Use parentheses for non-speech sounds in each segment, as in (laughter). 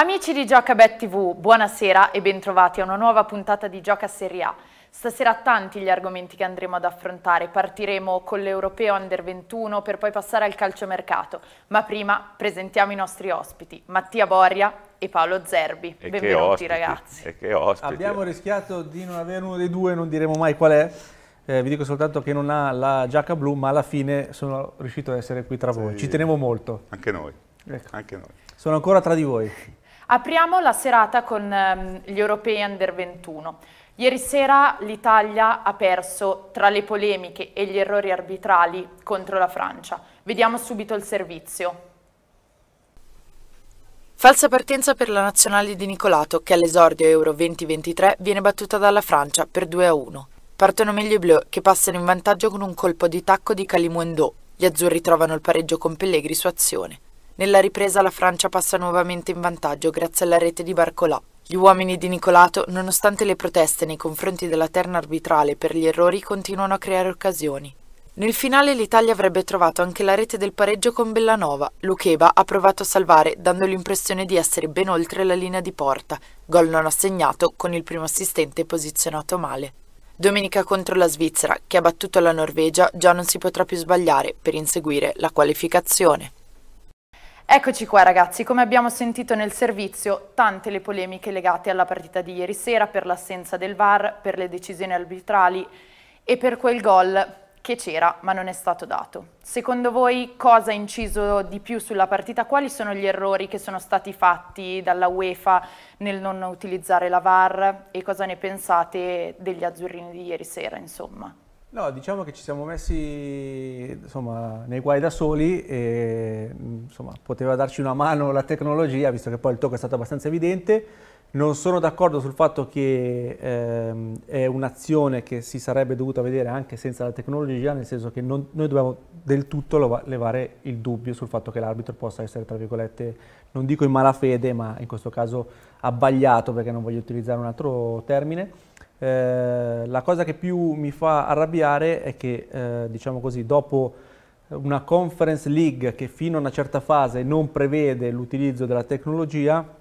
Amici di GiocaBet TV, buonasera e bentrovati a una nuova puntata di Gioca Serie A. Stasera tanti gli argomenti che andremo ad affrontare. Partiremo con l'Europeo Under 21 per poi passare al calciomercato. Ma prima presentiamo i nostri ospiti, Mattia Boria e Paolo Zerbi. E Benvenuti ospiti, ragazzi. Abbiamo rischiato di non avere uno dei due, non diremo mai qual è. Eh, vi dico soltanto che non ha la giacca blu, ma alla fine sono riuscito ad essere qui tra voi. Sì. Ci tenevo molto. Anche noi. Ecco. Anche noi. Sono ancora tra di voi. Apriamo la serata con ehm, gli europei under 21. Ieri sera l'Italia ha perso tra le polemiche e gli errori arbitrali contro la Francia. Vediamo subito il servizio. Falsa partenza per la nazionale di Nicolato che all'esordio Euro 2023 viene battuta dalla Francia per 2-1. Partono meglio i bleu che passano in vantaggio con un colpo di tacco di Calimuendo. Gli azzurri trovano il pareggio con Pellegri su azione. Nella ripresa la Francia passa nuovamente in vantaggio grazie alla rete di Barcolà. Gli uomini di Nicolato, nonostante le proteste nei confronti della terna arbitrale per gli errori, continuano a creare occasioni. Nel finale l'Italia avrebbe trovato anche la rete del pareggio con Bellanova. Lucheva ha provato a salvare dando l'impressione di essere ben oltre la linea di porta. Gol non assegnato con il primo assistente posizionato male. Domenica contro la Svizzera, che ha battuto la Norvegia, già non si potrà più sbagliare per inseguire la qualificazione. Eccoci qua ragazzi, come abbiamo sentito nel servizio, tante le polemiche legate alla partita di ieri sera per l'assenza del VAR, per le decisioni arbitrali e per quel gol che c'era ma non è stato dato. Secondo voi cosa ha inciso di più sulla partita? Quali sono gli errori che sono stati fatti dalla UEFA nel non utilizzare la VAR e cosa ne pensate degli azzurrini di ieri sera insomma? No, diciamo che ci siamo messi insomma, nei guai da soli e insomma, poteva darci una mano la tecnologia, visto che poi il tocco è stato abbastanza evidente. Non sono d'accordo sul fatto che ehm, è un'azione che si sarebbe dovuta vedere anche senza la tecnologia, nel senso che non, noi dobbiamo del tutto levare il dubbio sul fatto che l'arbitro possa essere, tra virgolette, non dico in malafede, ma in questo caso abbagliato, perché non voglio utilizzare un altro termine, eh, la cosa che più mi fa arrabbiare è che, eh, diciamo così, dopo una conference league che fino a una certa fase non prevede l'utilizzo della tecnologia,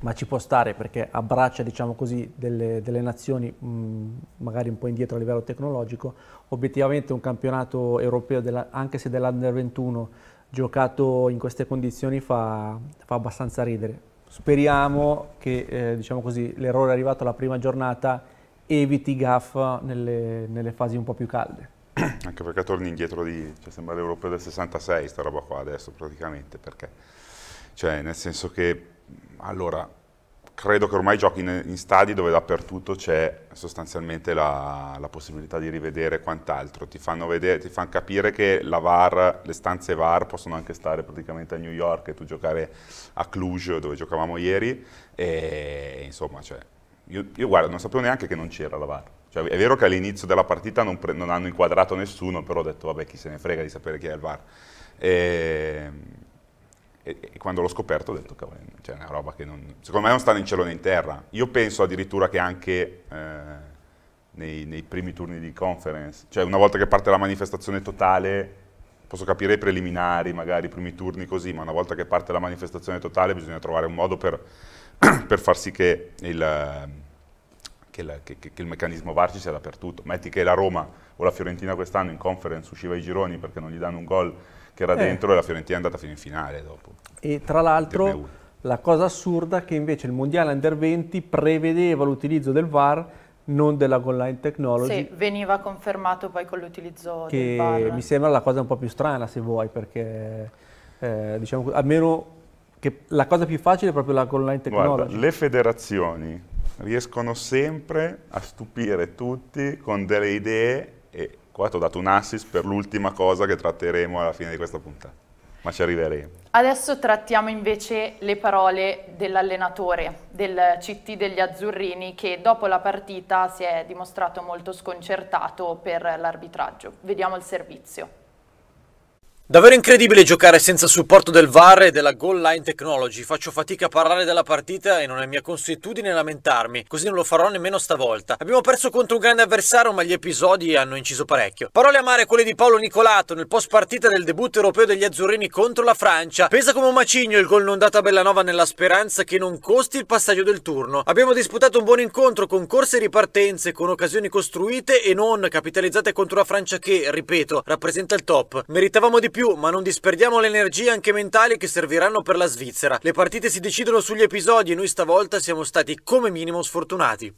ma ci può stare perché abbraccia, diciamo così, delle, delle nazioni mh, mm, magari un po' indietro a livello tecnologico, obiettivamente un campionato europeo, della, anche se dell'Under 21, giocato in queste condizioni fa, fa abbastanza ridere. Speriamo che eh, diciamo così, l'errore arrivato alla prima giornata eviti gaffa nelle, nelle fasi un po' più calde. (clears throat) Anche perché torni indietro di, cioè sembra l'Europeo del 66 sta roba qua adesso praticamente, perché, cioè nel senso che, allora, credo che ormai giochi in, in stadi dove dappertutto c'è sostanzialmente la, la, possibilità di rivedere quant'altro. Ti fanno, vedere, ti fanno capire che la VAR, le stanze VAR possono anche stare praticamente a New York e tu giocare a Cluj dove giocavamo ieri e insomma cioè, io, io guarda, non sapevo neanche che non c'era la VAR. Cioè, è vero che all'inizio della partita non, non, hanno inquadrato nessuno, però ho detto, vabbè, chi se ne frega di sapere chi è il VAR. E, ehm, e, e quando l'ho scoperto ho detto, cavolo, c'è cioè, una roba che non, secondo me non stanno in cielo né in terra. Io penso addirittura che anche... Eh, nei, nei, primi turni di conference. Cioè, una volta che parte la manifestazione totale, posso capire i preliminari, magari i primi turni così, ma una volta che parte la manifestazione totale bisogna trovare un modo per (coughs) per far sì che il, ehm, che, la, che, che il, meccanismo VAR ci sia dappertutto. Metti che la Roma o la Fiorentina quest'anno in conference usciva ai gironi perché non gli danno un gol che era eh. dentro e la Fiorentina è andata fino in finale dopo. E tra l'altro la cosa assurda è che invece il Mondiale Under 20 prevedeva l'utilizzo del VAR non della goal line technology. Sì, veniva confermato poi con l'utilizzo del VAR. Che mi sembra la cosa un po' più strana se vuoi perché eh, diciamo, almeno che la cosa più facile è proprio la goal line technology. Guarda, le federazioni riescono sempre a stupire tutti con delle idee e qua ti ho dato un assist per l'ultima cosa che tratteremo alla fine di questa puntata, ma ci arriveremo. Adesso trattiamo invece le parole dell'allenatore del CT degli Azzurrini che dopo la partita si è dimostrato molto sconcertato per l'arbitraggio. Vediamo il servizio. Davvero incredibile giocare senza supporto del VAR e della goal line technology. Faccio fatica a parlare della partita e non è mia consuetudine lamentarmi, così non lo farò nemmeno stavolta. Abbiamo perso contro un grande avversario, ma gli episodi hanno inciso parecchio. Parole amare quelle di Paolo Nicolato nel post partita del debutto europeo degli azzurrini contro la Francia. Pesa come un macigno il gol non dato a Bellanova nella speranza che non costi il passaggio del turno. Abbiamo disputato un buon incontro con corse e ripartenze, con occasioni costruite e non capitalizzate contro la Francia che, ripeto, rappresenta il top. Meritavamo di più, ma non disperdiamo le energie anche mentali che serviranno per la Svizzera. Le partite si decidono sugli episodi e noi stavolta siamo stati come minimo sfortunati.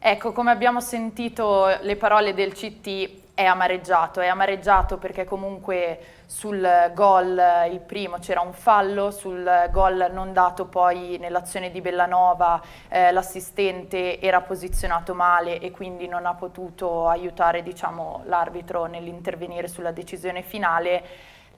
Ecco, come abbiamo sentito le parole del CT è amareggiato, è amareggiato perché comunque sul gol, il primo c'era un fallo, sul gol non dato poi nell'azione di Bellanova eh, l'assistente era posizionato male e quindi non ha potuto aiutare diciamo, l'arbitro nell'intervenire sulla decisione finale.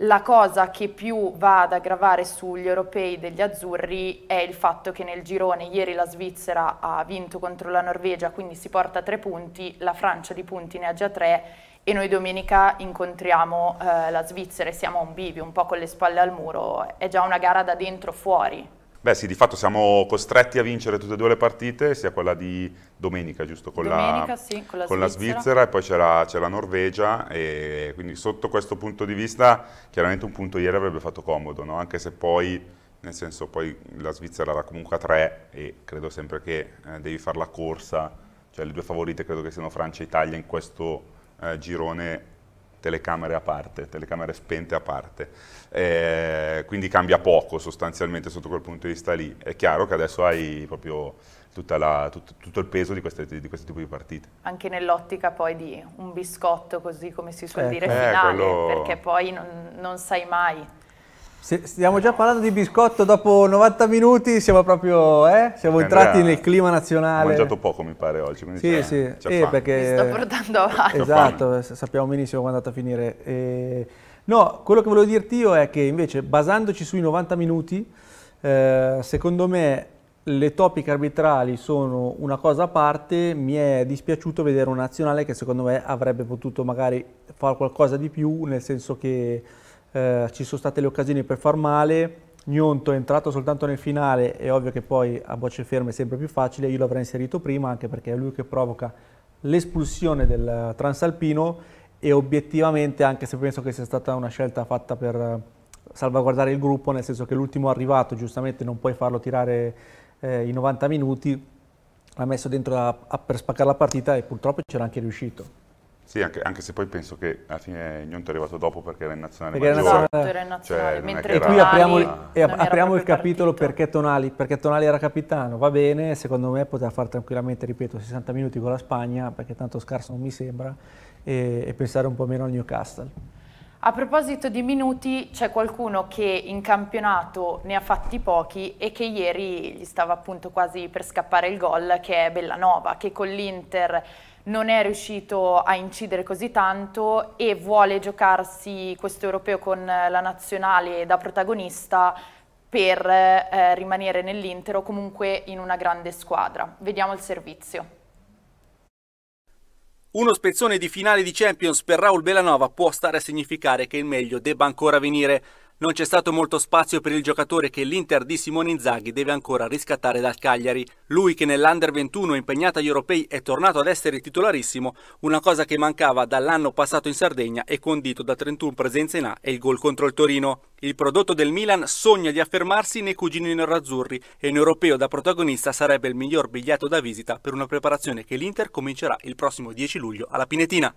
La cosa che più va ad aggravare sugli europei degli azzurri è il fatto che nel girone ieri la Svizzera ha vinto contro la Norvegia, quindi si porta tre punti, la Francia di punti ne ha già tre e noi domenica incontriamo eh, la Svizzera e siamo a un bivio, un po' con le spalle al muro, è già una gara da dentro fuori. Beh sì, di fatto siamo costretti a vincere tutte e due le partite, sia quella di domenica, giusto? Con, domenica, la, sì, con, la, con Svizzera. Svizzera. e poi c'è la, la, Norvegia e quindi sotto questo punto di vista chiaramente un punto ieri avrebbe fatto comodo, no? anche se poi, nel senso, poi la Svizzera era comunque a tre e credo sempre che eh, devi fare la corsa, cioè le due favorite credo che siano Francia e Italia in questo eh, girone telecamere a parte, telecamere spente a parte, eh, quindi cambia poco sostanzialmente sotto quel punto di vista lì. È chiaro che adesso hai proprio la, tutto, tutto, il peso di, queste, di, questo tipo di partite. Anche nell'ottica poi di un biscotto, così come si suol eh, dire, eh, finale, quello... perché poi non, non sai mai. Stiamo già parlando di biscotto dopo 90 minuti, siamo proprio, eh? Siamo eh, entrati nel clima nazionale. Ho mangiato poco mi pare oggi, quindi sì, c'è, sì. C'è eh, perché... Mi sto portando avanti. Esatto, sappiamo benissimo quando è andata a finire. E... No, quello che volevo dirti io è che invece basandoci sui 90 minuti, eh, secondo me le topiche arbitrali sono una cosa a parte, mi è dispiaciuto vedere un nazionale che secondo me avrebbe potuto magari fare qualcosa di più, nel senso che eh, ci sono state le occasioni per far male, Gnonto è entrato soltanto nel finale, è ovvio che poi a bocce ferme è sempre più facile, io l'avrei inserito prima anche perché è lui che provoca l'espulsione del Transalpino e obiettivamente, anche se penso che sia stata una scelta fatta per eh, salvaguardare il gruppo, nel senso che l'ultimo arrivato giustamente non puoi farlo tirare eh, i 90 minuti, l'ha messo dentro a, a, per spaccare la partita e purtroppo c'era anche riuscito. Sì, anche, anche, se poi penso che alla fine Gnonto è arrivato dopo perché era in nazionale perché maggiore. Esatto, era in cioè, nazionale, cioè, mentre era... qui apriamo, ah. e apriamo il capitolo partito. perché Tonali, perché Tonali era capitano, va bene, secondo me poteva fare tranquillamente, ripeto, 60 minuti con la Spagna, perché tanto scarso non mi sembra, e, e pensare un po' meno al Newcastle. A proposito di minuti, c'è qualcuno che in campionato ne ha fatti pochi e che ieri gli stava appunto quasi per scappare il gol, che è Bellanova, che con l'Inter non è riuscito a incidere così tanto e vuole giocarsi questo europeo con la nazionale da protagonista per eh, rimanere nell'Inter o comunque in una grande squadra. Vediamo il servizio. Uno spezzone di finale di Champions per Raul Belanova può stare a significare che il meglio debba ancora venire. Non c'è stato molto spazio per il giocatore che l'Inter di Simone Inzaghi deve ancora riscattare dal Cagliari. Lui che nell'Under 21 impegnata agli europei è tornato ad essere titolarissimo, una cosa che mancava dall'anno passato in Sardegna e condito da 31 presenze in A e il gol contro il Torino. Il prodotto del Milan sogna di affermarsi nei cugini nerazzurri e un europeo da protagonista sarebbe il miglior biglietto da visita per una preparazione che l'Inter comincerà il prossimo 10 luglio alla Pinetina.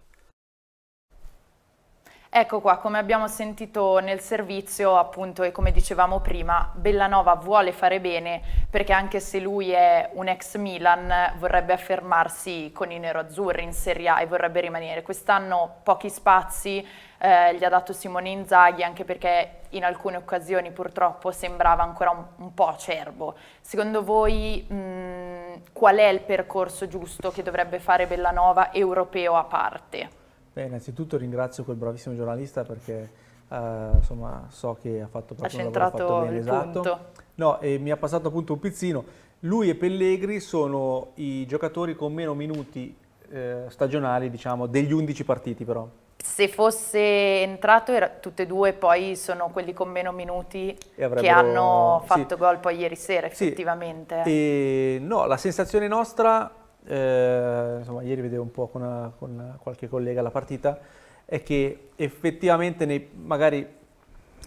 Ecco qua, come abbiamo sentito nel servizio, appunto, e come dicevamo prima, Bellanova vuole fare bene perché anche se lui è un ex Milan, vorrebbe affermarsi con i neroazzurri in Serie A e vorrebbe rimanere. Quest'anno pochi spazi eh, gli ha dato Simone Inzaghi, anche perché in alcune occasioni purtroppo sembrava ancora un, un po' acerbo. Secondo voi mh, mm, qual è il percorso giusto che dovrebbe fare Bellanova europeo a parte? Beh, innanzitutto ringrazio quel bravissimo giornalista perché eh, insomma, so che ha fatto proprio ha un lavoro fatto bene, esatto. No, e mi ha passato appunto un pizzino. Lui e Pellegri sono i giocatori con meno minuti eh, stagionali, diciamo, degli 11 partiti però. Se fosse entrato, era, tutte e due poi sono quelli con meno minuti che hanno fatto sì. gol poi ieri sera effettivamente. Sì. E, no, la sensazione nostra eh, insomma, ieri vedevo un po' con, una, con, qualche collega la partita, è che effettivamente nei, magari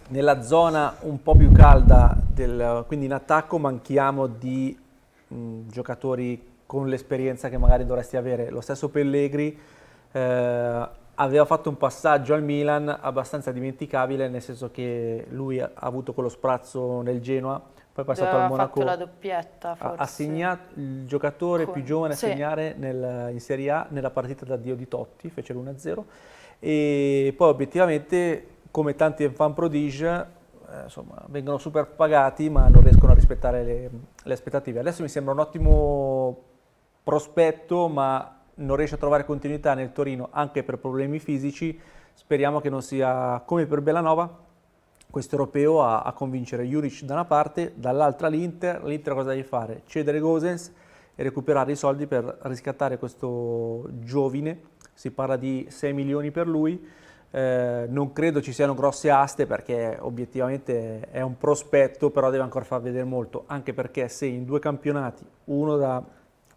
nella zona un po' più calda, del, quindi in attacco, manchiamo di mh, giocatori con l'esperienza che magari dovresti avere. Lo stesso Pellegri eh, aveva fatto un passaggio al Milan abbastanza dimenticabile, nel senso che lui ha avuto quello sprazzo nel Genoa, poi è passato al Monaco. Ha fatto la doppietta, forse. Ha segnato il giocatore Con... più giovane a sì. segnare nel, in Serie A nella partita d'addio di Totti, fece l'1-0. E poi obiettivamente, come tanti fan prodige, eh, insomma, vengono super pagati ma non riescono a rispettare le, le, aspettative. Adesso mi sembra un ottimo prospetto, ma non riesce a trovare continuità nel Torino anche per problemi fisici. Speriamo che non sia come per Bellanova, questo europeo a, a, convincere Juric da una parte, dall'altra l'Inter. L'Inter cosa deve fare? Cedere Gosens e recuperare i soldi per riscattare questo giovine. si parla di 6 milioni per lui. Eh, non credo ci siano grosse aste perché obiettivamente è un prospetto, però deve ancora far vedere molto, anche perché se in due campionati, uno da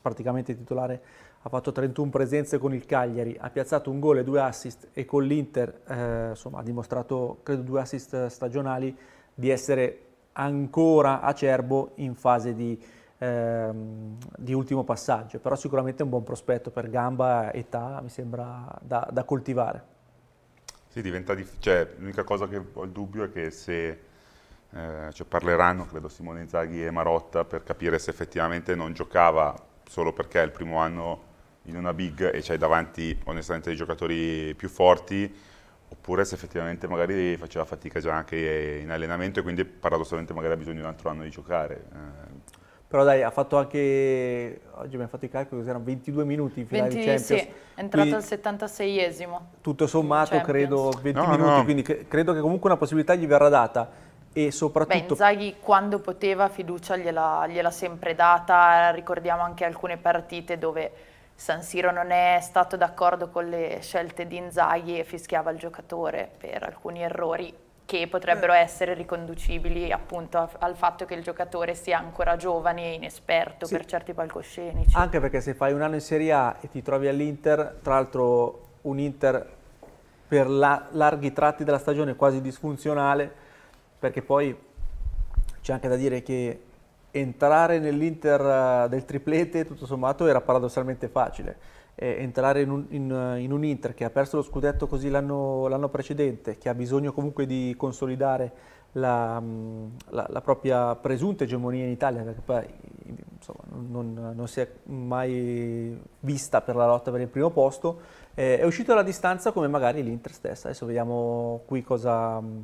praticamente titolare ha fatto 31 presenze con il Cagliari, ha piazzato un gol e due assist e con l'Inter eh, insomma, ha dimostrato, credo, due assist stagionali di essere ancora acerbo in fase di, eh, di, ultimo passaggio, però sicuramente è un buon prospetto per gamba, età, mi sembra da, da coltivare. Sì, diventa difficile, cioè, l'unica cosa che ho il dubbio è che se... Eh, cioè parleranno, credo, Simone Zaghi e Marotta per capire se effettivamente non giocava solo perché è il primo anno in una big e c'hai davanti onestamente dei giocatori più forti, oppure se effettivamente magari faceva fatica già anche in allenamento e quindi paradossalmente magari ha bisogno di un altro anno di giocare. Eh. Però dai, ha fatto anche, oggi abbiamo fatto i calcoli, che erano 22 minuti in finale 20, Champions. Sì, è entrato al 76esimo. Tutto sommato Champions. credo 20 no, minuti, no. quindi credo che comunque una possibilità gli verrà data e soprattutto... Beh, Zaghi quando poteva fiducia gliela, gliela sempre data, ricordiamo anche alcune partite dove San Siro non è stato d'accordo con le scelte di Inzaghi e fischiava il giocatore per alcuni errori che potrebbero eh. essere riconducibili appunto a, al fatto che il giocatore sia ancora giovane e inesperto sì. per certi palcoscenici. Anche perché se fai un anno in Serie A e ti trovi all'Inter, tra l'altro un Inter per la, larghi tratti della stagione quasi disfunzionale, perché poi c'è anche da dire che entrare nell'Inter eh, del triplete tutto sommato era paradossalmente facile. Eh, entrare in un, in, eh, in un, Inter che ha perso lo scudetto così l'anno precedente, che ha bisogno comunque di consolidare la, mm, la, la propria presunta egemonia in Italia, perché poi insomma, non, non, si è mai vista per la lotta per il primo posto, eh, è uscito alla distanza come magari l'Inter stessa. Adesso vediamo qui cosa mm,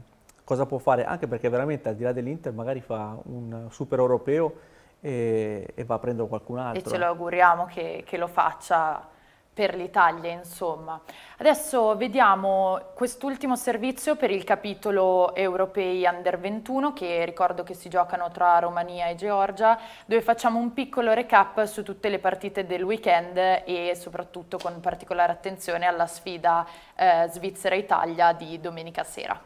cosa può fare, anche perché veramente al di là dell'Inter magari fa un super europeo e, e va a prendere qualcun altro. E ce lo auguriamo che, che lo faccia per l'Italia, insomma. Adesso vediamo quest'ultimo servizio per il capitolo europei under 21, che ricordo che si giocano tra Romania e Georgia, dove facciamo un piccolo recap su tutte le partite del weekend e soprattutto con particolare attenzione alla sfida eh, Svizzera-Italia di domenica sera.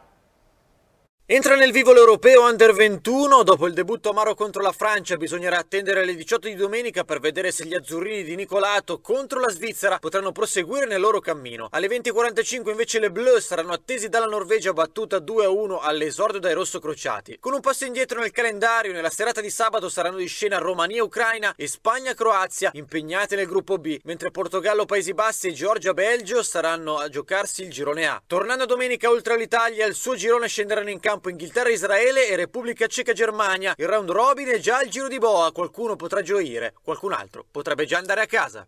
Entra nel vivo l'Europeo Under 21, dopo il debutto amaro contro la Francia bisognerà attendere alle 18 di domenica per vedere se gli azzurrini di Nicolato contro la Svizzera potranno proseguire nel loro cammino. Alle 20.45 invece le Bleu saranno attesi dalla Norvegia battuta 2-1 all'esordio dai rossocrociati. Con un passo indietro nel calendario, nella serata di sabato saranno di scena Romania-Ucraina e Spagna-Croazia impegnate nel gruppo B, mentre Portogallo-Paesi Bassi e Georgia-Belgio saranno a giocarsi il girone A. Tornando domenica oltre all'Italia, il suo girone scenderà in campo campo Inghilterra-Israele e Repubblica Ceca-Germania. Il round robin è già al giro di boa, qualcuno potrà gioire, qualcun altro potrebbe già andare a casa.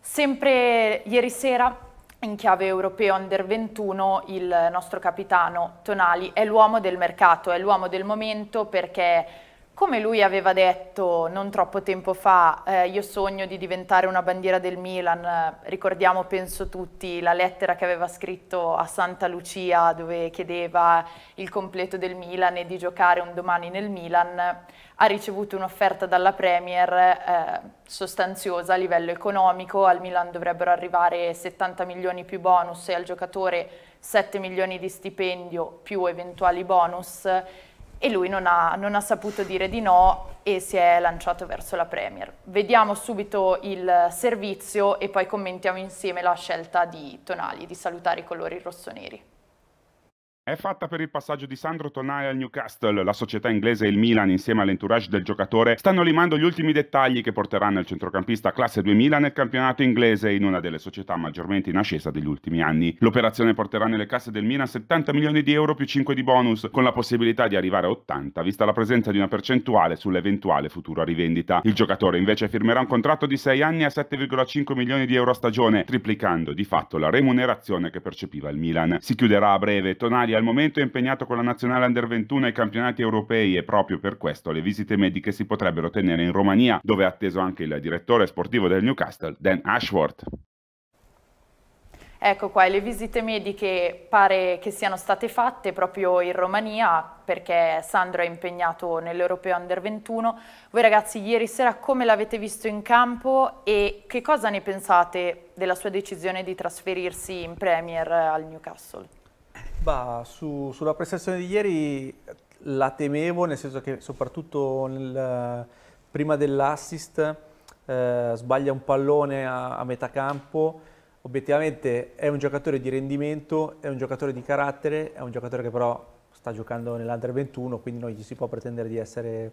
Sempre ieri sera in chiave europeo under 21 il nostro capitano Tonali è l'uomo del mercato, è l'uomo del momento perché come lui aveva detto non troppo tempo fa, eh, io sogno di diventare una bandiera del Milan, eh, ricordiamo penso tutti la lettera che aveva scritto a Santa Lucia dove chiedeva il completo del Milan e di giocare un domani nel Milan, ha ricevuto un'offerta dalla Premier eh, sostanziosa a livello economico, al Milan dovrebbero arrivare 70 milioni più bonus e al giocatore 7 milioni di stipendio più eventuali bonus e lui non ha, non ha saputo dire di no e si è lanciato verso la Premier. Vediamo subito il servizio e poi commentiamo insieme la scelta di Tonali di salutare i colori rossoneri. È fatta per il passaggio di Sandro Tonai al Newcastle. La società inglese e il Milan, insieme all'entourage del giocatore, stanno limando gli ultimi dettagli che porteranno il centrocampista classe 2000 nel campionato inglese, in una delle società maggiormente in ascesa degli ultimi anni. L'operazione porterà nelle casse del Milan 70 milioni di euro più 5 di bonus, con la possibilità di arrivare a 80, vista la presenza di una percentuale sull'eventuale futura rivendita. Il giocatore invece firmerà un contratto di 6 anni a 7,5 milioni di euro a stagione, triplicando di fatto la remunerazione che percepiva il Milan. Si chiuderà a breve. Tonali Italia al momento è impegnato con la nazionale under 21 ai campionati europei e proprio per questo le visite mediche si potrebbero tenere in Romania, dove è atteso anche il direttore sportivo del Newcastle, Dan Ashworth. Ecco qua, le visite mediche pare che siano state fatte proprio in Romania perché Sandro è impegnato nell'Europeo Under 21. Voi ragazzi ieri sera come l'avete visto in campo e che cosa ne pensate della sua decisione di trasferirsi in Premier al Newcastle? Bah, su, sulla prestazione di ieri eh, la temevo, nel senso che soprattutto nel, prima dell'assist eh, sbaglia un pallone a, a metà campo, obiettivamente è un giocatore di rendimento, è un giocatore di carattere, è un giocatore che però sta giocando nell'Under 21, quindi non gli si può pretendere di essere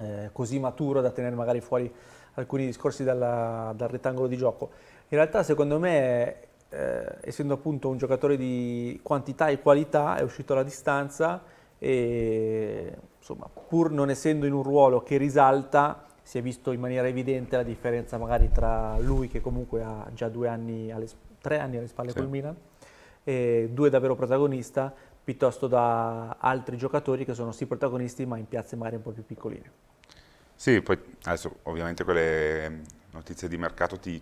eh, così maturo da tenere magari fuori alcuni discorsi dalla, dal rettangolo di gioco. In realtà secondo me eh, essendo appunto un giocatore di quantità e qualità, è uscito alla distanza e insomma, pur non essendo in un ruolo che risalta, si è visto in maniera evidente la differenza magari tra lui che comunque ha già due anni, alle, tre anni alle spalle sì. col Milan, e due davvero protagonista, piuttosto da altri giocatori che sono sì protagonisti ma in piazze magari un po' più piccoline. Sì, poi adesso ovviamente quelle ehm, notizie di mercato ti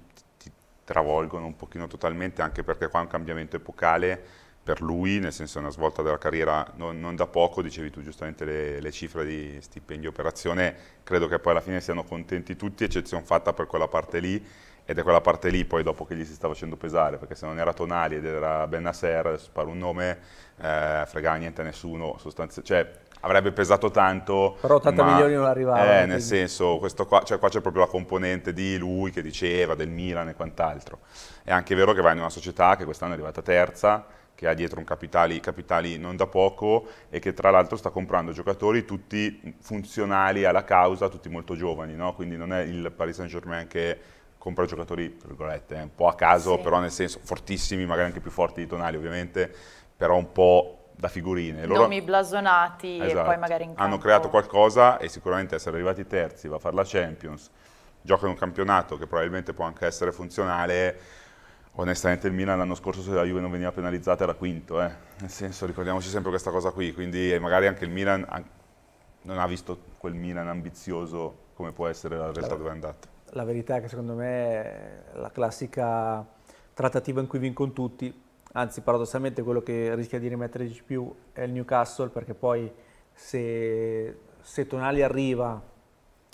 travolgono un pochino totalmente, anche perché qua è un cambiamento epocale per lui, nel senso è una svolta della carriera non, non da poco, dicevi tu giustamente le, le cifre di stipendio operazione, credo che poi alla fine siano contenti tutti, eccezione fatta per quella parte lì, ed è quella parte lì poi dopo che gli si sta facendo pesare, perché se non era Tonali ed era Ben Benasser, sparo un nome, eh, fregava niente a nessuno, sostanzialmente, cioè avrebbe pesato tanto. Però 80 ma, milioni non arrivavano. Eh, eh, nel senso, qua, cioè, qua c'è proprio la componente di lui che diceva, del Milan e quant'altro. È anche vero che va in una società che quest'anno è arrivata terza, che ha dietro capitali, capitali, non da poco e che tra l'altro sta comprando giocatori tutti funzionali alla causa, tutti molto giovani, no? quindi non è il Paris Saint Germain che compra giocatori, tra virgolette, eh, un po' a caso, sì. però nel senso fortissimi, magari anche più forti di Tonali ovviamente, però un po' da figurine. Loro... Nomi blasonati esatto. e poi esatto. magari in campo. Hanno creato qualcosa e sicuramente essere arrivati terzi, va a fare la Champions, giocano un campionato che probabilmente può anche essere funzionale, onestamente il Milan l'anno scorso se la Juve non veniva penalizzata era quinto, eh. nel senso ricordiamoci sempre questa cosa qui, quindi magari anche il Milan non ha visto quel Milan ambizioso come può essere la realtà la, dove è andata. La verità è che secondo me la classica trattativa in cui vincono tutti, anzi paradossalmente quello che rischia di rimettere di più è il Newcastle perché poi se, se Tonali arriva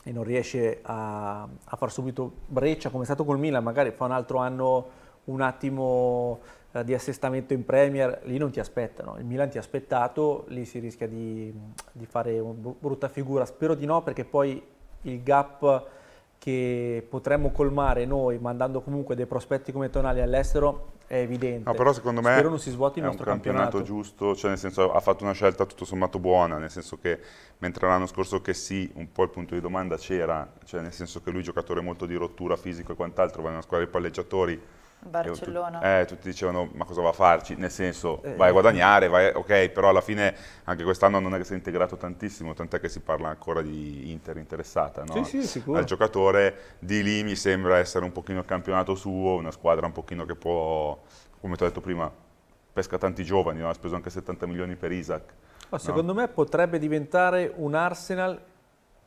e non riesce a, a, far subito breccia come è stato col Milan, magari fa un altro anno un attimo eh, di assestamento in Premier, lì non ti aspettano, il Milan ti ha aspettato, lì si rischia di, di fare una brutta figura, spero di no perché poi il gap che potremmo colmare noi mandando comunque dei prospetti come Tonali all'estero è evidente. No, però secondo me Spero non si svuoti il nostro un campionato, campionato giusto, cioè nel senso ha fatto una scelta tutto sommato buona, nel senso che mentre l'anno scorso che sì, un po' il punto di domanda c'era, cioè nel senso che lui giocatore molto di rottura fisico e quant'altro, va in una squadra di palleggiatori Barcellona. Eh, tutti dicevano ma cosa va a farci, nel senso eh. vai a guadagnare, vai, ok, però alla fine anche quest'anno non è che si è integrato tantissimo, tant'è che si parla ancora di Inter interessata no? sì, sì, al giocatore, di lì mi sembra essere un pochino il campionato suo, una squadra un pochino che può, come ti ho detto prima, pesca tanti giovani, no? ha speso anche 70 milioni per Isaac. Ma no? Secondo me potrebbe diventare un Arsenal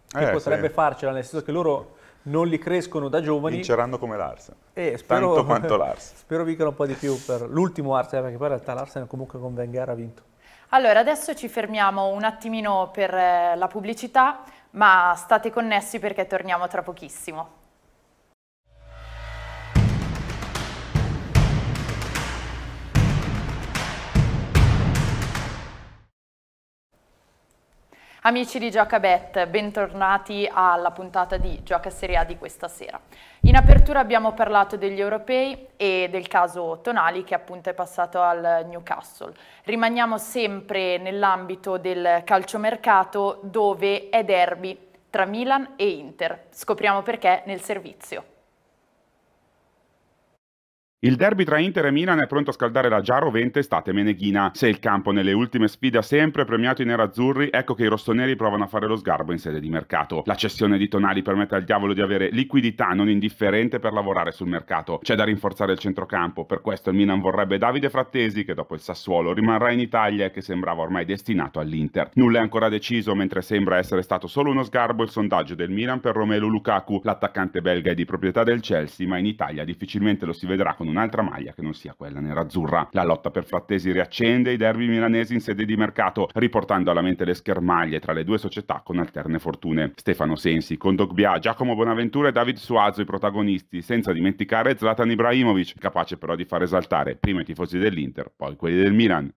che eh, potrebbe sì. farcela, nel senso che loro non li crescono da giovani. Vinceranno come l'Arsen. Eh, spero, tanto quanto l'Arsen. (laughs) Spero vincano un po' di più per l'ultimo Arsen, eh, perché poi in realtà l'Arsen comunque con Wenger ha vinto. Allora, adesso ci fermiamo un attimino per eh, la pubblicità, ma state connessi perché torniamo tra pochissimo. Amici di GiocaBet, bentornati alla puntata di Gioca Serie A di questa sera. In apertura abbiamo parlato degli europei e del caso Tonali che appunto è passato al Newcastle. Rimaniamo sempre nell'ambito del calciomercato dove è derby tra Milan e Inter. Scopriamo perché nel servizio. Il derby tra Inter e Milan è pronto a scaldare la già rovente estate meneghina. Se il campo nelle ultime sfide ha sempre premiato i nerazzurri, ecco che i rossoneri provano a fare lo sgarbo in sede di mercato. La cessione di Tonali permette al diavolo di avere liquidità non indifferente per lavorare sul mercato. C'è da rinforzare il centrocampo, per questo il Milan vorrebbe Davide Frattesi, che dopo il Sassuolo rimarrà in Italia e che sembrava ormai destinato all'Inter. Nulla è ancora deciso, mentre sembra essere stato solo uno sgarbo il sondaggio del Milan per Romelu Lukaku. L'attaccante belga è di proprietà del Chelsea, ma in Italia difficilmente lo si vedrà con un un'altra maglia che non sia quella nerazzurra. La lotta per Frattesi riaccende i derby milanesi in sede di mercato, riportando alla mente le schermaglie tra le due società con alterne fortune. Stefano Sensi, con Dogbia, Giacomo Bonaventura e David Suazo i protagonisti, senza dimenticare Zlatan Ibrahimovic, capace però di far esaltare prima i tifosi dell'Inter, poi quelli del Milan.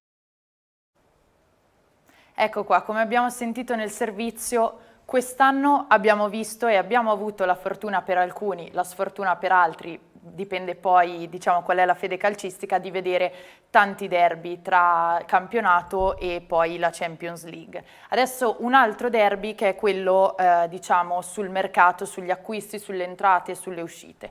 Ecco qua, come abbiamo sentito nel servizio, quest'anno abbiamo visto e abbiamo avuto la fortuna per alcuni, la sfortuna per altri, dipende poi diciamo qual è la fede calcistica, di vedere tanti derby tra campionato e poi la Champions League. Adesso un altro derby che è quello eh, diciamo sul mercato, sugli acquisti, sulle entrate e sulle uscite.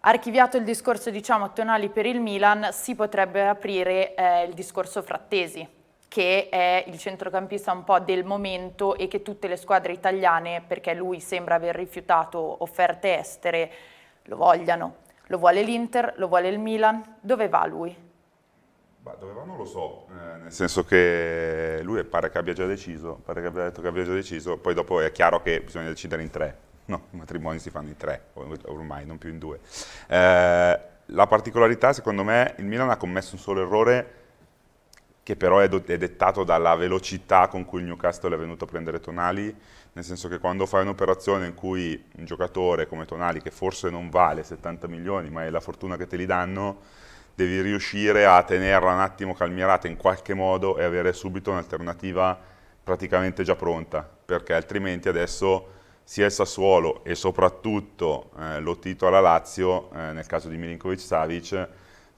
Archiviato il discorso diciamo Tonali per il Milan, si potrebbe aprire eh, il discorso Frattesi che è il centrocampista un po' del momento e che tutte le squadre italiane, perché lui sembra aver rifiutato offerte estere, lo vogliano. Lo vuole l'Inter, lo vuole il Milan, dove va lui? Bah, dove va non lo so, eh, nel senso che lui pare che abbia già deciso, pare che abbia detto che abbia già deciso, poi dopo è chiaro che bisogna decidere in tre, (laughs) no, i matrimoni si fanno in tre ormai, non più in due. Eh, la particolarità secondo me il Milan ha commesso un solo errore che però è, è, dettato dalla velocità con cui il Newcastle è venuto a prendere Tonali, nel senso che quando fai un'operazione in cui un giocatore come Tonali, che forse non vale 70 milioni, ma è la fortuna che te li danno, devi riuscire a tenerla un attimo calmierata in qualche modo e avere subito un'alternativa praticamente già pronta, perché altrimenti adesso sia il Sassuolo e soprattutto eh, lo alla Lazio, eh, nel caso di Milinkovic-Savic,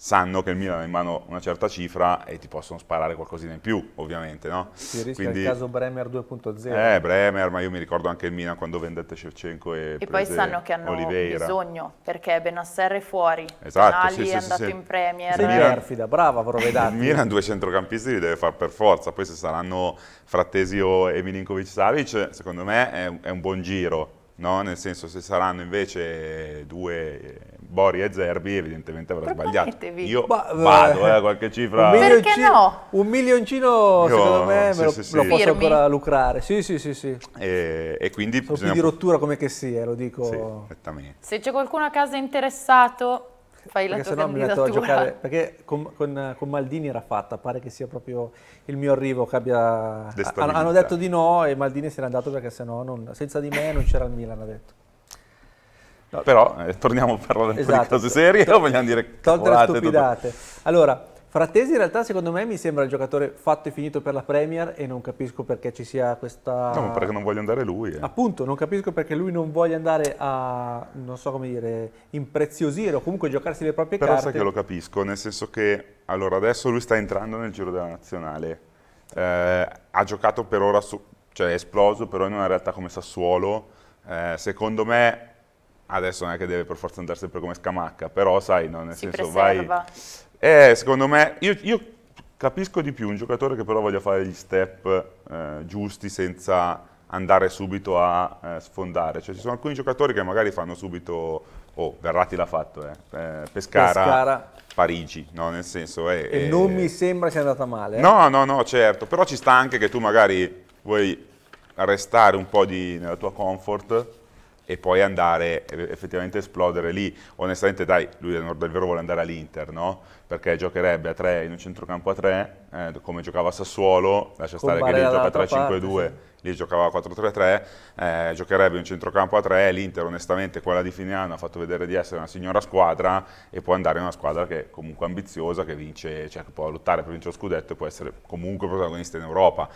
sanno che il Milan ha in mano una certa cifra e ti possono sparare qualcosina in più, ovviamente. No? Si rischia Quindi, il caso Bremer 2.0. Eh, Bremer, ma io mi ricordo anche il Milan quando vendette Shevchenko e E poi sanno che hanno Oliveira. bisogno, perché Benasser è fuori, esatto, Canali sì, sì, è andato sì, in Premier. Sei Milan, perfida, brava Provedati. Il Milan due centrocampisti li deve fare per forza, poi se saranno Frattesio e Milinkovic-Savic, secondo me è, è un buon giro. No? Nel senso, se saranno invece due Bori e Zerbi evidentemente avrà sbagliato. Io Ma, vado eh, a qualche cifra. Un milioncino, no? un milioncino secondo me, me lo, sì, sì. lo, posso ancora lucrare. Sì, sì, sì. sì. E, e quindi... Sono bisogna... di rottura come che sia, lo dico. esattamente. Se c'è qualcuno a casa interessato, fai perché la tua no candidatura. Mi a giocare, perché con, con, con, Maldini era fatta, pare che sia proprio il mio arrivo che abbia... Hanno detto di no e Maldini se n'è andato perché sennò no senza di me non c'era il Milan, ha detto. Però eh, torniamo a parlare esatto. di cose serie o vogliamo dire Tolte stupidate. Allora, Frattesi in realtà secondo me mi sembra il giocatore fatto e finito per la Premier e non capisco perché ci sia questa... No, perché non voglio andare lui. Eh. Appunto, non capisco perché lui non voglia andare a, non so come dire, impreziosire o comunque giocarsi le proprie Però carte. Però sai che lo capisco, nel senso che allora adesso lui sta entrando nel giro della nazionale. Eh, ha giocato per ora, su, cioè è esploso però in una realtà come Sassuolo. Eh, secondo me adesso non è che deve per forza andare sempre come scamacca, però sai, no, nel si senso preserva. vai... Eh, secondo me, io, io, capisco di più un giocatore che però voglia fare gli step eh, giusti senza andare subito a eh, sfondare. Cioè ci sono alcuni giocatori che magari fanno subito, oh, Verratti l'ha fatto, eh. Eh, Pescara, Pescara, Parigi, no? nel senso... Eh, e non eh, mi sembra sia andata male. Eh. No, no, no, certo, però ci sta anche che tu magari vuoi restare un po' di, nella tua comfort e poi andare effettivamente esplodere lì. Onestamente, dai, lui nel nord del vero vuole andare all'Inter, no? Perché giocherebbe a 3 in un centrocampo a 3, eh, come giocava a Sassuolo, lascia stare che lì gioca 3-5-2, sì. lì giocava a 4-3-3, eh, giocherebbe in un centrocampo a 3, l'Inter onestamente quella di fine anno ha fatto vedere di essere una signora squadra e può andare in una squadra che è comunque ambiziosa, che vince, cioè, che può lottare per vincere lo scudetto e può essere comunque protagonista in Europa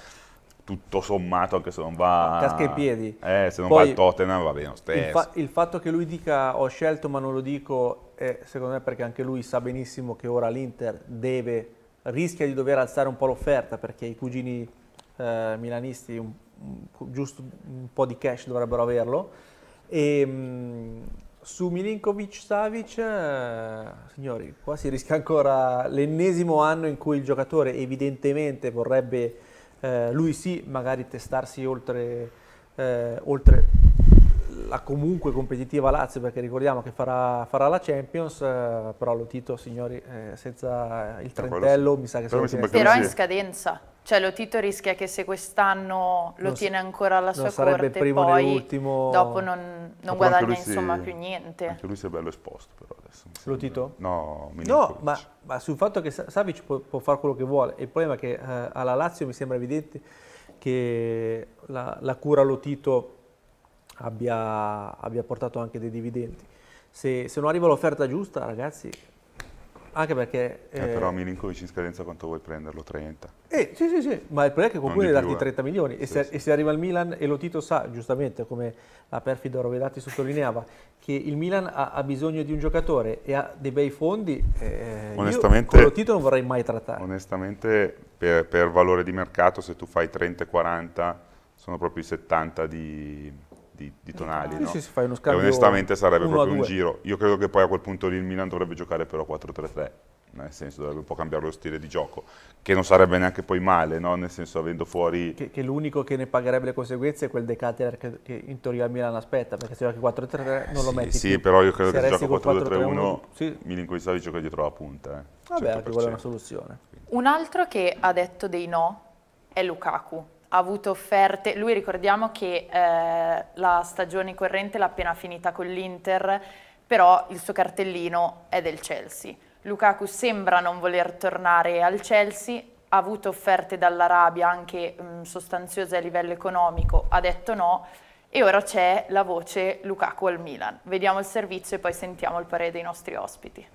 tutto sommato, anche se non va... Casca e piedi. Eh, se non Poi, va il Tottenham va bene lo stesso. Il, fa il, fatto che lui dica ho scelto ma non lo dico, è, secondo me perché anche lui sa benissimo che ora l'Inter deve, rischia di dover alzare un po' l'offerta perché i cugini eh, milanisti un, un, giusto un po' di cash dovrebbero averlo. E, ehm, mh, su Milinkovic Savic, eh, signori, qua si rischia ancora l'ennesimo anno in cui il giocatore evidentemente vorrebbe eh, lui sì, magari testarsi oltre, eh, oltre, la comunque competitiva Lazio, perché ricordiamo che farà, farà la Champions, eh, però lo Tito, signori, eh, senza il trentello mi sa che sono... Però, però in scadenza. Cioè Lotito rischia che se quest'anno lo non tiene ancora alla sua corte, primo poi dopo non, non guadagna insomma si, più niente. Anche lui si è bello esposto però adesso. Lo Tito? No, no ma, ma, sul fatto che Savic può, può, fare quello che vuole, il problema è che eh, alla Lazio mi sembra evidente che la, la cura Lotito abbia, abbia portato anche dei dividendi. Se, se, non arriva l'offerta giusta, ragazzi, anche perché... Eh, eh, però Milinkovic in scadenza quanto vuoi prenderlo? 30? Eh, sì, sì, sì, ma il problema è che qualcuno deve darti più, 30 eh. milioni e, sì, se, sì. e, se, arriva il Milan e lo Tito sa, giustamente, come la perfida Rovedati sottolineava, che il Milan ha, ha, bisogno di un giocatore e ha dei bei fondi, eh, onestamente, io Tito non vorrei mai trattare. Onestamente, per, per valore di mercato, se tu fai 30-40, sono proprio i 70 di di, di tonali. Ah, no? sì, sì, fai uno scambio e onestamente sarebbe proprio un giro. Io credo che poi a quel punto lì il Milan dovrebbe giocare però 4-3-3, nel senso dovrebbe un po' cambiare lo stile di gioco, che non sarebbe neanche poi male, no? nel senso avendo fuori... Che, che l'unico che ne pagherebbe le conseguenze è quel Decater che, che in teoria il Milan aspetta, perché se giochi 4-3-3 non sì, lo metti Sì, più. però io credo se che se gioca 4-2-3-1 sì. Milinkovic gioca dietro la punta. Eh. Vabbè, anche quella è una soluzione. Un altro che ha detto dei no è Lukaku ha avuto offerte, lui ricordiamo che eh, la stagione corrente l'ha appena finita con l'Inter, però il suo cartellino è del Chelsea. Lukaku sembra non voler tornare al Chelsea, ha avuto offerte dall'Arabia anche mh, mm, sostanziose a livello economico, ha detto no e ora c'è la voce Lukaku al Milan. Vediamo il servizio e poi sentiamo il parere dei nostri ospiti.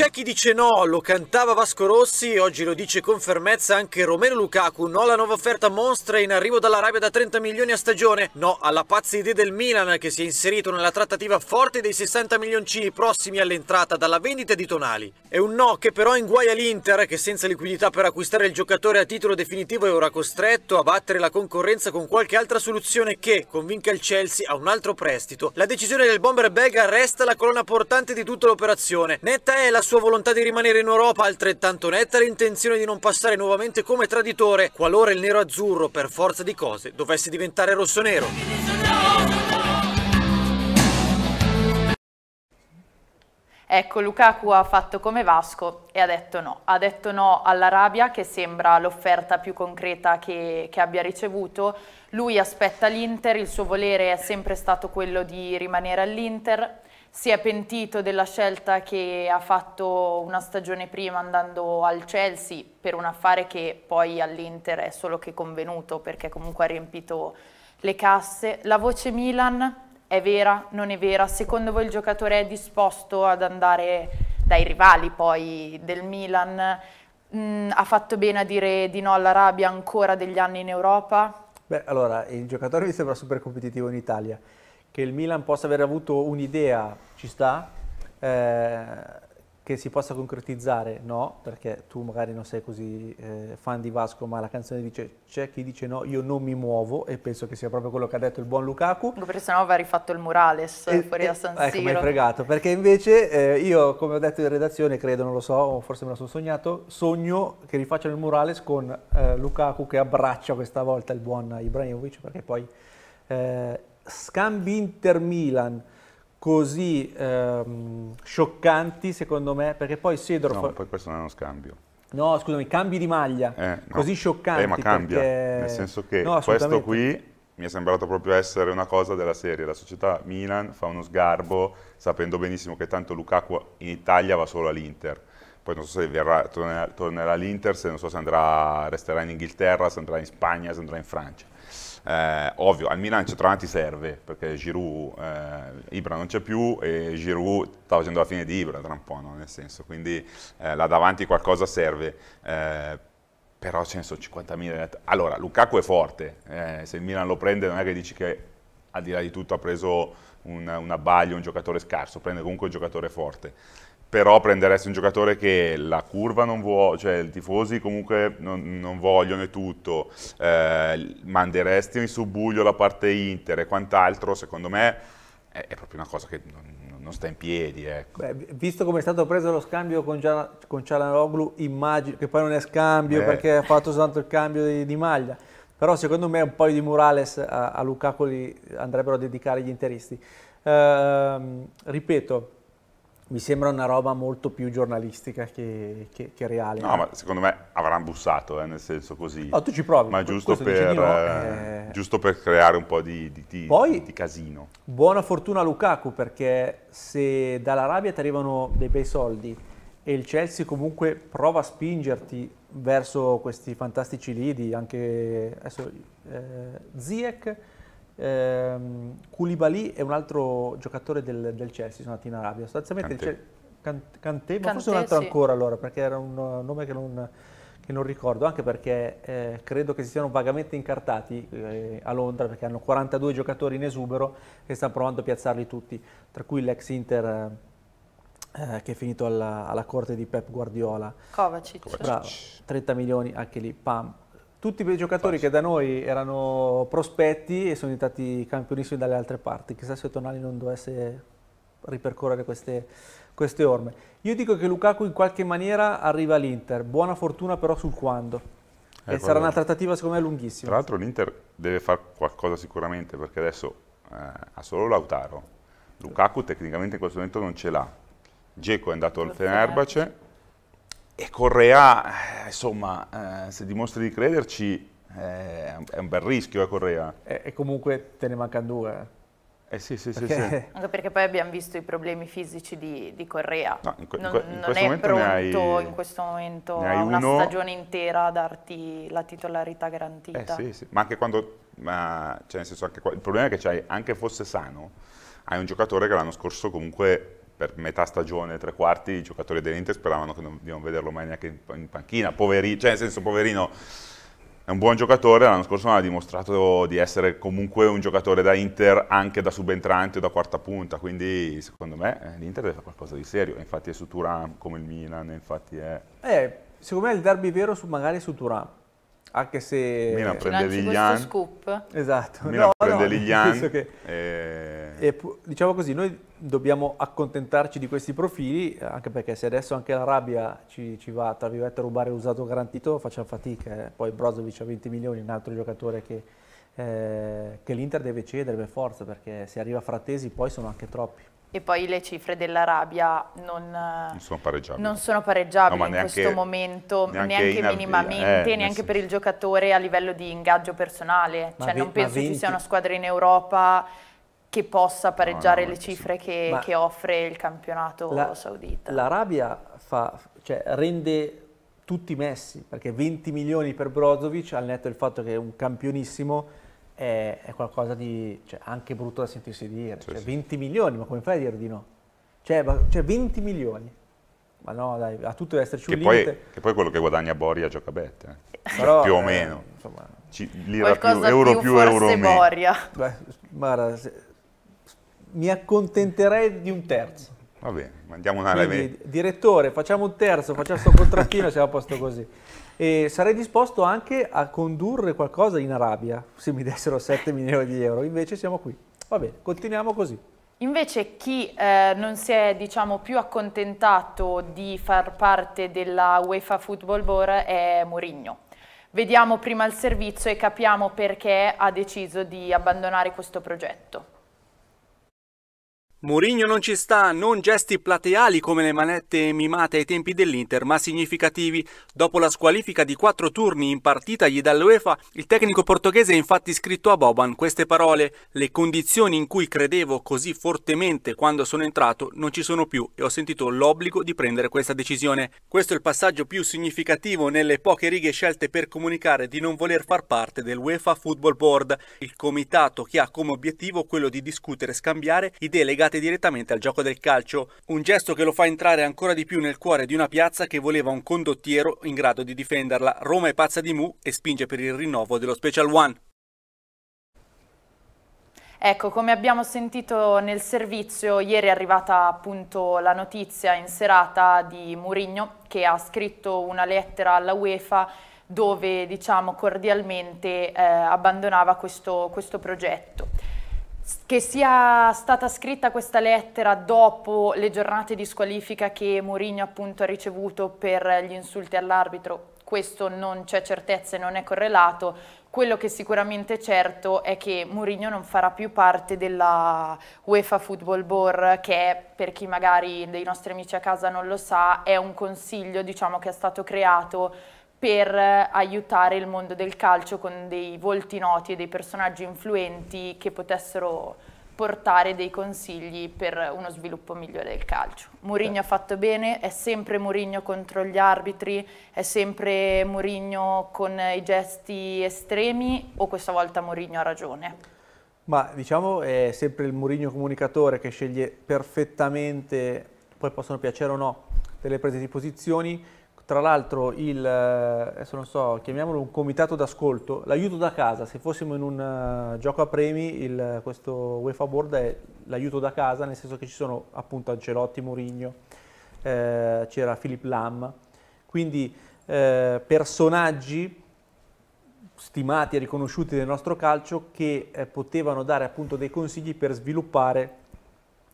C'è chi dice no, lo cantava Vasco Rossi, oggi lo dice con fermezza anche Romero Lukaku, no alla nuova offerta monstra in arrivo dall'Arabia da 30 milioni a stagione, no alla pazza idea del Milan che si è inserito nella trattativa forte dei 60 milioncini prossimi all'entrata dalla vendita di Tonali. È un no che però inguaia l'Inter che senza liquidità per acquistare il giocatore a titolo definitivo è ora costretto a battere la concorrenza con qualche altra soluzione che convinca il Chelsea a un altro prestito. La decisione del bomber belga resta la colonna portante di tutta l'operazione, netta è la sua volontà di rimanere in Europa, altrettanto netta l'intenzione di non passare nuovamente come traditore qualora il nero azzurro, per forza di cose, dovesse diventare rosso-nero. Ecco, Lukaku ha fatto come Vasco e ha detto no. Ha detto no all'Arabia, che sembra l'offerta più concreta che, che, abbia ricevuto. Lui aspetta l'Inter, il suo volere è sempre stato quello di rimanere all'Inter si è pentito della scelta che ha fatto una stagione prima andando al Chelsea per un affare che poi all'Inter è solo che convenuto perché comunque ha riempito le casse. La voce Milan è vera, non è vera? Secondo voi il giocatore è disposto ad andare dai rivali poi del Milan? Mm, ha fatto bene a dire di no all'Arabia ancora degli anni in Europa? Beh, allora, il giocatore mi sembra super competitivo in Italia che il Milan possa aver avuto un'idea, ci sta, eh, che si possa concretizzare, no, perché tu magari non sei così eh, fan di Vasco, ma la canzone dice c'è chi dice no, io non mi muovo e penso che sia proprio quello che ha detto il buon Lukaku. Perché sennò aveva rifatto il Murales e, fuori da San Siro. Ecco, mi hai fregato, perché invece eh, io, come ho detto in redazione, credo, non lo so, forse me lo sono sognato, sogno che rifacciano il Murales con eh, Lukaku che abbraccia questa volta il buon Ibrahimovic, perché poi... Eh, scambi Inter-Milan così ehm, scioccanti, secondo me, perché poi Sedorf... No, poi questo non è uno scambio. No, scusami, cambi di maglia, eh, no. così scioccanti. Eh, ma cambia, perché... nel senso che no, questo qui mi è sembrato proprio essere una cosa della serie. La società Milan fa uno sgarbo sapendo benissimo che tanto Lukaku in Italia va solo all'Inter. Poi non so se verrà, tornerà, tornerà all'Inter, se non so se andrà, resterà in Inghilterra, se andrà in Spagna, se andrà in Francia eh, ovvio, al Milan centravanti serve, perché Giroud, eh, Ibra non c'è più e Giroud sta facendo la fine di Ibra tra un po', no? nel senso, quindi eh, là davanti qualcosa serve. Eh, però ce ne sono 50.000. Allora, Lukaku è forte, eh, se il Milan lo prende non è che dici che al di là di tutto ha preso un, un abbaglio, un giocatore scarso, prende comunque un giocatore forte però prenderesti un giocatore che la curva non vuole, cioè i tifosi comunque non, non vogliono e tutto, eh, manderesti in subbuglio la parte Inter e quant'altro, secondo me è, è, proprio una cosa che non, non sta in piedi. Ecco. Beh, visto come è stato preso lo scambio con, Gian, con Cialanoglu, immagino che poi non è scambio Beh. perché ha fatto soltanto il cambio di, di, maglia, però secondo me un paio di murales a, a Lucacoli andrebbero a dedicare gli interisti. Eh, ripeto, mi sembra una roba molto più giornalistica che, che, che reale. No, ma secondo me avranno bussato, eh, nel senso così. No, oh, tu ci provi. Ma giusto per, no, eh, eh... giusto per, creare un po' di, di, di, Poi, di, casino. Buona fortuna a Lukaku, perché se dall'Arabia ti arrivano dei bei soldi e il Chelsea comunque prova a spingerti verso questi fantastici lidi, anche adesso, eh, Ziek Ehm, Koulibaly è un altro giocatore del, del Chelsea, sono andati in Arabia. Sostanzialmente Kanté. Chelsea, can, Kanté, ma Kanté, forse un altro sì. ancora allora, perché era un eh, nome che non, che non ricordo, anche perché eh, credo che si siano vagamente incartati eh, a Londra, perché hanno 42 giocatori in esubero che stanno provando a piazzarli tutti, tra cui l'ex Inter... Eh, eh, che è finito alla, alla, corte di Pep Guardiola. Kovacic. Bravo, 30 milioni anche lì, pam tutti quei giocatori Passo. che da noi erano prospetti e sono diventati campionissimi dalle altre parti. Chissà se Tonali non dovesse ripercorrere queste, queste orme. Io dico che Lukaku in qualche maniera arriva all'Inter, buona fortuna però sul quando. Eh, e sarà una trattativa secondo me lunghissima. Tra l'altro l'Inter deve fare qualcosa sicuramente perché adesso eh, ha solo Lautaro. Lukaku tecnicamente in questo momento non ce l'ha. Geco è andato al Fenerbahce e Correa, eh, insomma, eh, se dimostri di crederci, eh, è un bel rischio eh, Correa. E, e comunque te ne mancano due. Eh, eh sì, sì, perché... sì, (laughs) Anche perché poi abbiamo visto i problemi fisici di, di Correa. No, in que- non, in non è pronto hai, in questo momento a una stagione intera a darti la titolarità garantita. Eh sì, sì. Ma anche quando... Ma, cioè nel senso, anche, il problema è che c'hai, anche fosse sano, hai un giocatore che l'anno scorso comunque per metà stagione, tre quarti, i giocatori dell'Inter speravano che non, di non vederlo mai neanche in, in panchina, poverino, cioè nel senso poverino è un buon giocatore, l'anno scorso non ha dimostrato di essere comunque un giocatore da Inter anche da subentrante o da quarta punta, quindi secondo me eh, l'Inter deve fare qualcosa di serio, infatti è su Turan come il Milan, infatti è... Eh, secondo me è il derby vero su, magari su Turan, anche se... Milan prende Lilian. scoop. Esatto. Milan no, prende no, Lilian. Che... Eh, e, diciamo così, noi dobbiamo accontentarci di questi profili, eh, anche perché se adesso anche l'Arabia ci, ci va tra virgolette a rubare usato garantito, facciamo fatica. Eh. Poi Brozovic ha 20 milioni, un altro giocatore che, eh, che l'Inter deve cedere per forza, perché se arriva Frattesi poi sono anche troppi. E poi le cifre dell'Arabia non, eh, non sono pareggiabili, non sono pareggiabili no, in questo momento, neanche, neanche minimamente, eh, neanche per il giocatore a livello di ingaggio personale. Cioè, non penso ci sia una squadra in Europa che possa pareggiare no, no, le cifre che, che, offre il campionato la, saudita. L'Arabia fa, cioè, rende tutti messi, perché 20 milioni per Brozovic, al netto del fatto che è un campionissimo, è, è qualcosa di cioè, anche brutto da sentirsi dire. Sì, cioè, 20 milioni, ma come fai a dire di no? Cioè, ma, cioè 20 milioni. Ma no, dai, a tutto deve esserci che un poi, limite. Che poi quello che guadagna Boria gioca bette, eh. (laughs) Però, più o meno. Eh, insomma, Ci, lira più, euro più, più euro meno. Boria. Beh, guarda, se, mi accontenterei di un terzo. Va bene, mandiamo una Quindi, Direttore, facciamo un terzo, facciamo questo contrattino e siamo a posto così. E sarei disposto anche a condurre qualcosa in Arabia, se mi dessero 7 milioni di euro, invece siamo qui. Va bene, continuiamo così. Invece chi eh, non si è diciamo, più accontentato di far parte della UEFA Football Board è Mourinho. Vediamo prima il servizio e capiamo perché ha deciso di abbandonare questo progetto. Mourinho non ci sta, non gesti plateali come le manette mimate ai tempi dell'Inter, ma significativi. Dopo la squalifica di quattro turni in partita gli dall'UEFA, il tecnico portoghese ha infatti scritto a Boban queste parole «Le condizioni in cui credevo così fortemente quando sono entrato non ci sono più e ho sentito l'obbligo di prendere questa decisione». Questo è il passaggio più significativo nelle poche righe scelte per comunicare di non voler far parte dell'UEFA Football Board, il comitato che ha come obiettivo quello di discutere e scambiare i delegati legate direttamente al gioco del calcio, un gesto che lo fa entrare ancora di più nel cuore di una piazza che voleva un condottiero in grado di difenderla. Roma è pazza di Mu e spinge per il rinnovo dello Special One. Ecco, come abbiamo sentito nel servizio, ieri è arrivata appunto la notizia in serata di Murigno che ha scritto una lettera alla UEFA dove diciamo cordialmente eh, abbandonava questo, questo progetto. Che sia stata scritta questa lettera dopo le giornate di squalifica che Mourinho appunto ha ricevuto per gli insulti all'arbitro, questo non c'è certezza e non è correlato. Quello che sicuramente è certo è che Mourinho non farà più parte della UEFA Football Board, che per chi magari dei nostri amici a casa non lo sa, è un consiglio diciamo, che è stato creato per eh, aiutare il mondo del calcio con dei volti noti e dei personaggi influenti che potessero portare dei consigli per uno sviluppo migliore del calcio. Mourinho eh. ha fatto bene, è sempre Mourinho contro gli arbitri, è sempre Mourinho con i gesti estremi o questa volta Mourinho ha ragione? Ma diciamo è sempre il Mourinho comunicatore che sceglie perfettamente, poi possono piacere o no, delle prese di posizioni, tra l'altro il, eh, adesso non so, chiamiamolo un comitato d'ascolto, l'aiuto da casa, se fossimo in un eh, gioco a premi, il, questo UEFA Board è l'aiuto da casa, nel senso che ci sono appunto Ancelotti, Mourinho, eh, c'era Philip Lam, quindi eh, personaggi stimati e riconosciuti nel nostro calcio che eh, potevano dare appunto dei consigli per sviluppare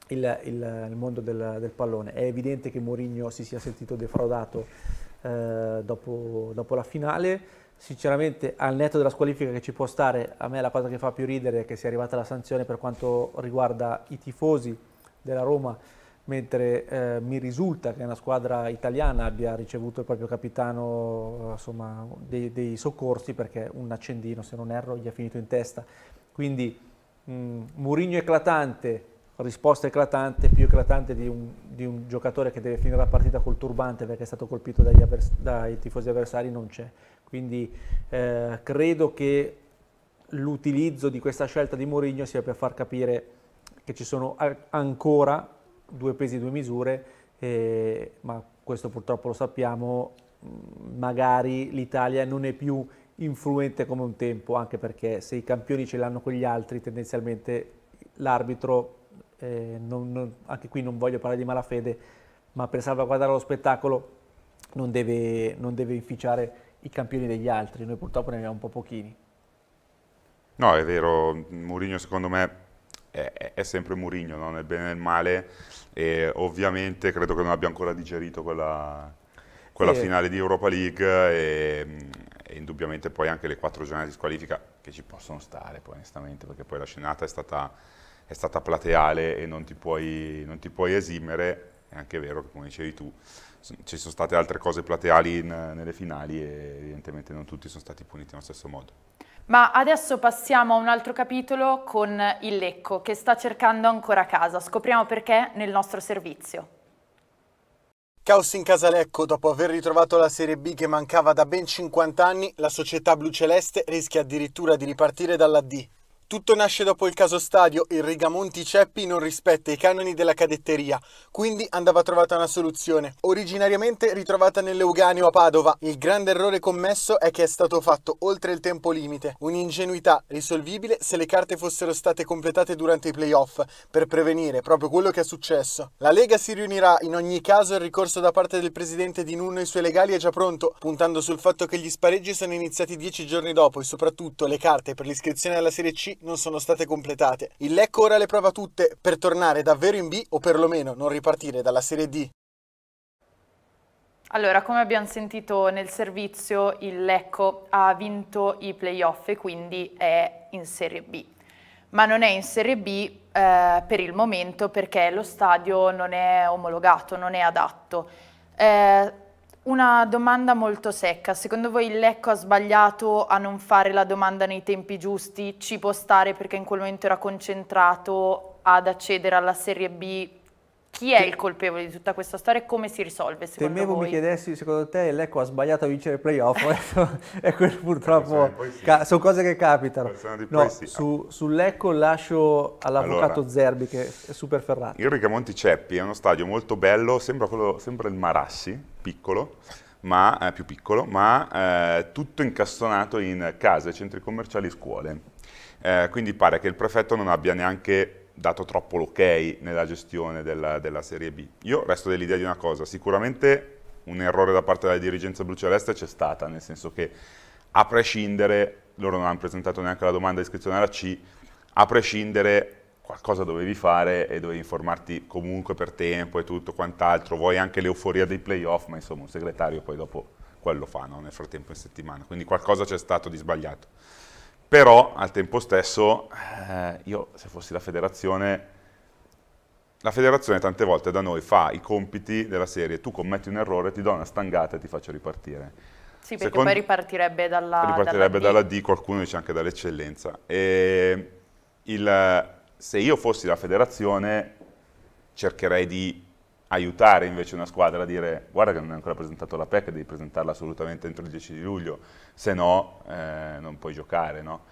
il, il, il mondo del, del, pallone. È evidente che Mourinho si sia sentito defraudato eh, dopo, dopo, la finale. Sinceramente, al netto della squalifica che ci può stare, a me la cosa che fa più ridere è che sia arrivata la sanzione per quanto riguarda i tifosi della Roma, mentre eh, mi risulta che una squadra italiana abbia ricevuto il proprio capitano insomma, dei, dei soccorsi perché un accendino, se non erro, gli ha finito in testa. Quindi, mh, mm, Murigno eclatante, risposta eclatante, più eclatante di un di un giocatore che deve finire la partita col turbante perché è stato colpito avvers dai tifosi avversari non c'è. Quindi eh, credo che l'utilizzo di questa scelta di Mourinho sia per far capire che ci sono ancora due pesi e due misure, eh, ma questo purtroppo lo sappiamo, mm, magari l'Italia non è più influente come un tempo, anche perché se i campioni ce l'hanno con gli altri, tendenzialmente l'arbitro eh, non, non, anche qui non voglio parlare di malafede, ma per salvaguardare lo spettacolo non deve, non deve inficiare i campioni degli altri, noi purtroppo ne abbiamo un po' pochini. No, è vero, Mourinho secondo me è, è sempre Mourinho, no? nel bene e nel male, e ovviamente credo che non abbia ancora digerito quella, quella e... Eh. finale di Europa League e, mm, e, indubbiamente poi anche le quattro giornate di squalifica che ci possono stare poi onestamente, perché poi la scenata è stata è stata plateale e non ti puoi, non ti puoi esimere, è anche vero che come dicevi tu, ci sono state altre cose plateali in, nelle finali e evidentemente non tutti sono stati puniti nello stesso modo. Ma adesso passiamo a un altro capitolo con il Lecco che sta cercando ancora casa. Scopriamo perché nel nostro servizio. Caos in Casalecco, dopo aver ritrovato la Serie B che mancava da ben 50 anni, la società blu celeste rischia addirittura di ripartire dalla D. Tutto nasce dopo il caso stadio il Rigamonti Ceppi non rispetta i canoni della cadetteria, quindi andava trovata una soluzione. Originariamente ritrovata nell'Euganeo a Padova, il grande errore commesso è che è stato fatto oltre il tempo limite, un'ingenuità risolvibile se le carte fossero state completate durante i playoff, per prevenire proprio quello che è successo. La Lega si riunirà in ogni caso il ricorso da parte del presidente di Nunno e i suoi legali è già pronto, puntando sul fatto che gli spareggi sono iniziati dieci giorni dopo e soprattutto le carte per l'iscrizione alla Serie C non sono state completate. Il Lecco ora le prova tutte per tornare davvero in B o perlomeno non ripartire dalla Serie D allora, come abbiamo sentito nel servizio, il Lecco ha vinto i playoff e quindi è in Serie B. Ma non è in Serie B eh, per il momento perché lo stadio non è omologato, non è adatto. Eh, una domanda molto secca, secondo voi il Lecco ha sbagliato a non fare la domanda nei tempi giusti? Ci può stare perché in quel momento era concentrato ad accedere alla Serie B chi è il colpevole di tutta questa storia e come si risolve secondo Temevo voi? mi chiedessi, secondo te l'Eco ha sbagliato a vincere il playoff (laughs) (laughs) e quel purtroppo sì. sono cose che capitano. No, sì. su, su, lascio all'avvocato allora, Zerbi che è super ferrato. Il Ricamonti Ceppi è uno stadio molto bello, sembra, quello, sembra il Marassi, piccolo, ma, eh, più piccolo, ma eh, tutto incastonato in case, centri commerciali e scuole. Eh, quindi pare che il prefetto non abbia neanche dato troppo l'ok nella gestione della, della, Serie B. Io resto dell'idea di una cosa, sicuramente un errore da parte della dirigenza Blu Celeste c'è stata, nel senso che a prescindere, loro non hanno presentato neanche la domanda di iscrizione alla C, a prescindere qualcosa dovevi fare e dovevi informarti comunque per tempo e tutto quant'altro, vuoi anche l'euforia dei playoff, ma insomma un segretario poi dopo quello fa no? nel frattempo in settimana, quindi qualcosa c'è stato di sbagliato però al tempo stesso eh, io se fossi la federazione, la federazione tante volte da noi fa i compiti della serie, tu commetti un errore, ti do una stangata e ti faccio ripartire. Sì, perché Secondo, poi ripartirebbe dalla Ripartirebbe dalla D. dalla D, qualcuno dice anche dall'eccellenza. se io fossi la federazione cercherei di aiutare invece una squadra a dire guarda che non hai ancora presentato la PEC, devi presentarla assolutamente entro il 10 di luglio, se no eh, non puoi giocare. No?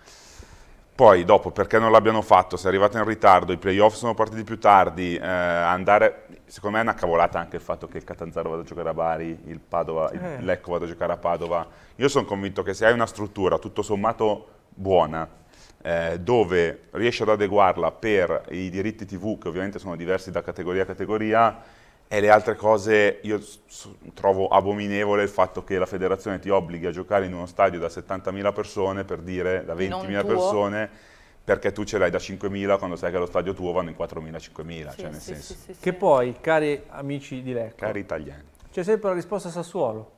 Poi dopo, perché non l'abbiano fatto, Sei arrivato in ritardo, i playoff sono partiti più tardi, eh, andare, secondo me è una cavolata anche il fatto che il Catanzaro vada a giocare a Bari, il, Padova, eh. il Lecco vada a giocare a Padova. Io sono convinto che se hai una struttura tutto sommato buona, eh, dove riesci ad adeguarla per i diritti TV, che ovviamente sono diversi da categoria a categoria, e le altre cose, io trovo abominevole il fatto che la federazione ti obblighi a giocare in uno stadio da 70.000 persone, per dire da 20.000 persone, perché tu ce l'hai da 5.000 quando sai che lo stadio tuo vanno in 4.000-5.000, sì, cioè nel sì, senso. Sì, che poi, cari amici di Lecco, cari italiani, c'è sempre la risposta Sassuolo.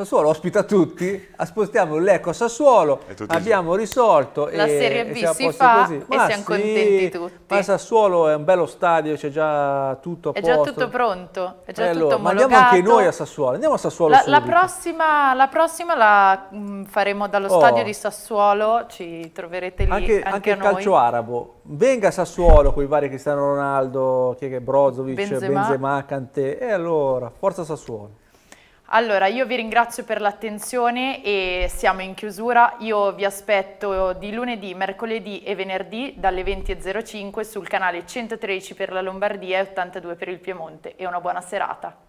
Sassuolo ospita tutti, spostiamo l'Eco a Sassuolo, abbiamo già. risolto la Serie B si fa così. e siamo sì, contenti tutti. Ma Sassuolo è un bello stadio, c'è già tutto a è posto. È già tutto pronto, è già Bello. tutto omologato. Ma andiamo anche noi a Sassuolo, andiamo a Sassuolo La, la prossima, la prossima la mh, mm, faremo dallo oh. stadio di Sassuolo, ci troverete lì anche, anche, anche il calcio arabo. Venga Sassuolo con i vari Cristiano Ronaldo, chi è che Brozovic, Benzema, Benzema Kanté e allora forza Sassuolo. Allora, io vi ringrazio per l'attenzione e siamo in chiusura. Io vi aspetto di lunedì, mercoledì e venerdì dalle 20.05 sul canale 113 per la Lombardia e 82 per il Piemonte. E una buona serata.